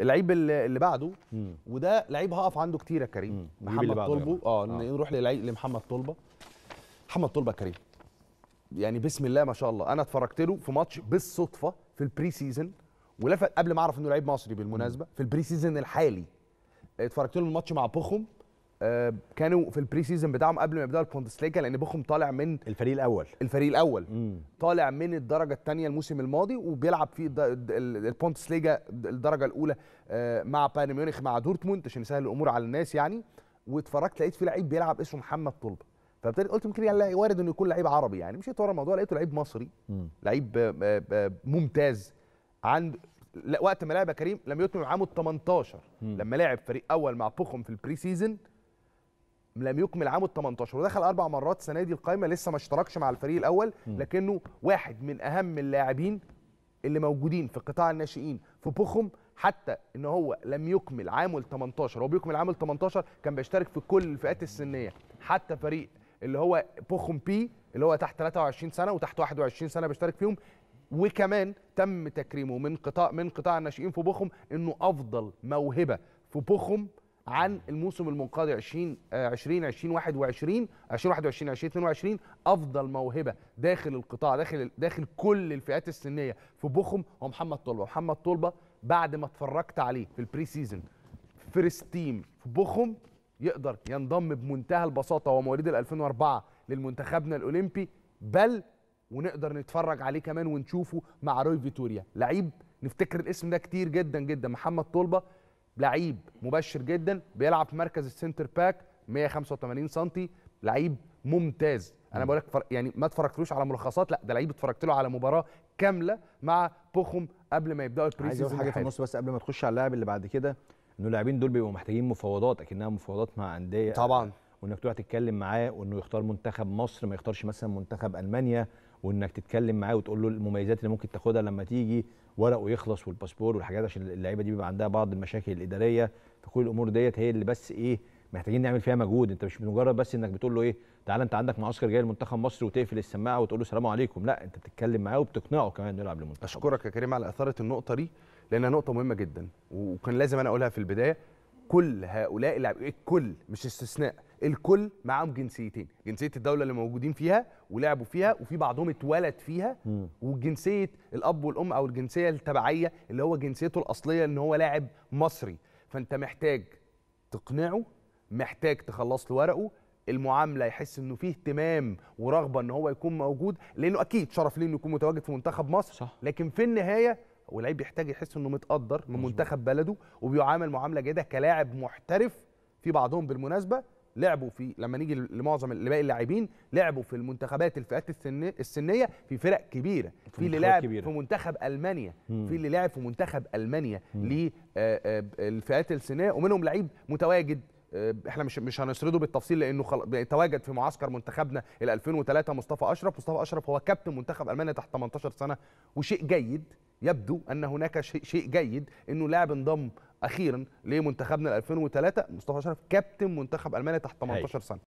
اللعيب اللي بعده وده لعيب هقف عنده كتير يا كريم محمد طلبه يعني. اه،, اه نروح للعيب لمحمد طلبه محمد طلبه كريم يعني بسم الله ما شاء الله انا اتفرجت له في ماتش بالصدفه في البري سيزون ولفت قبل ما اعرف انه لعيب مصري بالمناسبه في البري سيزون الحالي اتفرجت له الماتش مع بوخم آه، كانوا في البري سيزون بتاعهم قبل ما يبداوا البوندسليجا لان بوخم طالع من الفريق الاول الفريق الاول مم. طالع من الدرجه الثانيه الموسم الماضي وبيلعب في البوندسليجا الدرجه الاولى آه، مع بايرن ميونخ مع دورتموند عشان يسهل الامور على الناس يعني واتفرجت لقيت في لعيب بيلعب اسمه محمد طلبه فابتديت قلت يمكن يعني وارد انه يكون لعيب عربي يعني مشيت ورا الموضوع لقيته لعيب مصري لعيب ممتاز عند وقت ما لعب كريم لم يتم عامه 18 مم. لما لعب فريق اول مع بوخم في البري سيزون لم يكمل عامه 18 ودخل اربع مرات السنه دي القائمه لسه ما اشتركش مع الفريق الاول لكنه واحد من اهم اللاعبين اللي موجودين في قطاع الناشئين في بوخم حتى ان هو لم يكمل ال 18 هو بيكمل ال 18 كان بيشترك في كل الفئات السنيه حتى فريق اللي هو بوخم بي اللي هو تحت 23 سنه وتحت 21 سنه بيشترك فيهم وكمان تم تكريمه من قطاع من قطاع الناشئين في بوخم انه افضل موهبه في بوخم عن الموسم المنقضي 20 20 2021 2021 2022 افضل موهبه داخل القطاع داخل داخل كل الفئات السنيه في بوخم هو محمد طلبه محمد طلبه بعد ما اتفرجت عليه في البري سيزون فيرست تيم في بوخم يقدر ينضم بمنتهى البساطه هو مواليد 2004 للمنتخبنا الاولمبي بل ونقدر نتفرج عليه كمان ونشوفه مع روي فيتوريا لعيب نفتكر الاسم ده كتير جدا جدا محمد طلبه لعيب مبشر جدا بيلعب في مركز السنتر باك 185 سم لعيب ممتاز انا بقول لك فر... يعني ما اتفرجتلوش على ملخصات لا ده لعيب اتفرجت له على مباراه كامله مع بوخم قبل ما يبداوا البري عايز حاجه في النص بس قبل ما تخش على اللاعب اللي بعد كده انه اللاعبين دول بيبقوا محتاجين مفاوضات اكنها مفاوضات مع انديه طبعا وانك تروح تتكلم معاه وانه يختار منتخب مصر ما يختارش مثلا منتخب المانيا وانك تتكلم معاه وتقول له المميزات اللي ممكن تاخدها لما تيجي ورقه يخلص والباسبور والحاجات عشان اللعيبه دي بيبقى عندها بعض المشاكل الاداريه فكل الامور ديت هي اللي بس ايه محتاجين نعمل فيها مجهود انت مش مجرد بس انك بتقول له ايه تعالى انت عندك معسكر جاي لمنتخب مصر وتقفل السماعه وتقول له السلام عليكم لا انت بتتكلم معاه وبتقنعه كمان يلعب لمنتخب اشكرك يا كريم على اثاره النقطه دي لانها نقطه مهمه جدا وكان لازم انا اقولها في البدايه كل هؤلاء اللاعبين الكل مش استثناء الكل معاهم جنسيتين جنسيه الدوله اللي موجودين فيها ولعبوا فيها وفي بعضهم اتولد فيها وجنسيه الاب والام او الجنسيه التبعيه اللي هو جنسيته الاصليه ان هو لاعب مصري فانت محتاج تقنعه محتاج تخلص له ورقه المعامله يحس انه فيه اهتمام ورغبه ان هو يكون موجود لانه اكيد شرف ليه انه يكون متواجد في منتخب مصر صح. لكن في النهايه ولعيب بيحتاج يحس انه متقدر من منتخب بلده وبيعامل معامله جيده كلاعب محترف في بعضهم بالمناسبه لعبوا في لما نيجي لمعظم لباقي اللاعبين لعبوا في المنتخبات الفئات السنية, في فرق كبيره في اللي لعب في منتخب المانيا مم. في اللي لعب في منتخب المانيا للفئات آه، آه، السنيه ومنهم لعيب متواجد آه، احنا مش مش هنسرده بالتفصيل لانه خل... تواجد في معسكر منتخبنا ال 2003 مصطفى اشرف، مصطفى اشرف هو كابتن منتخب المانيا تحت 18 سنه وشيء جيد يبدو ان هناك شيء جيد انه لاعب انضم اخيرا لمنتخبنا ال 2003 مصطفى اشرف كابتن منتخب المانيا تحت 18 سنه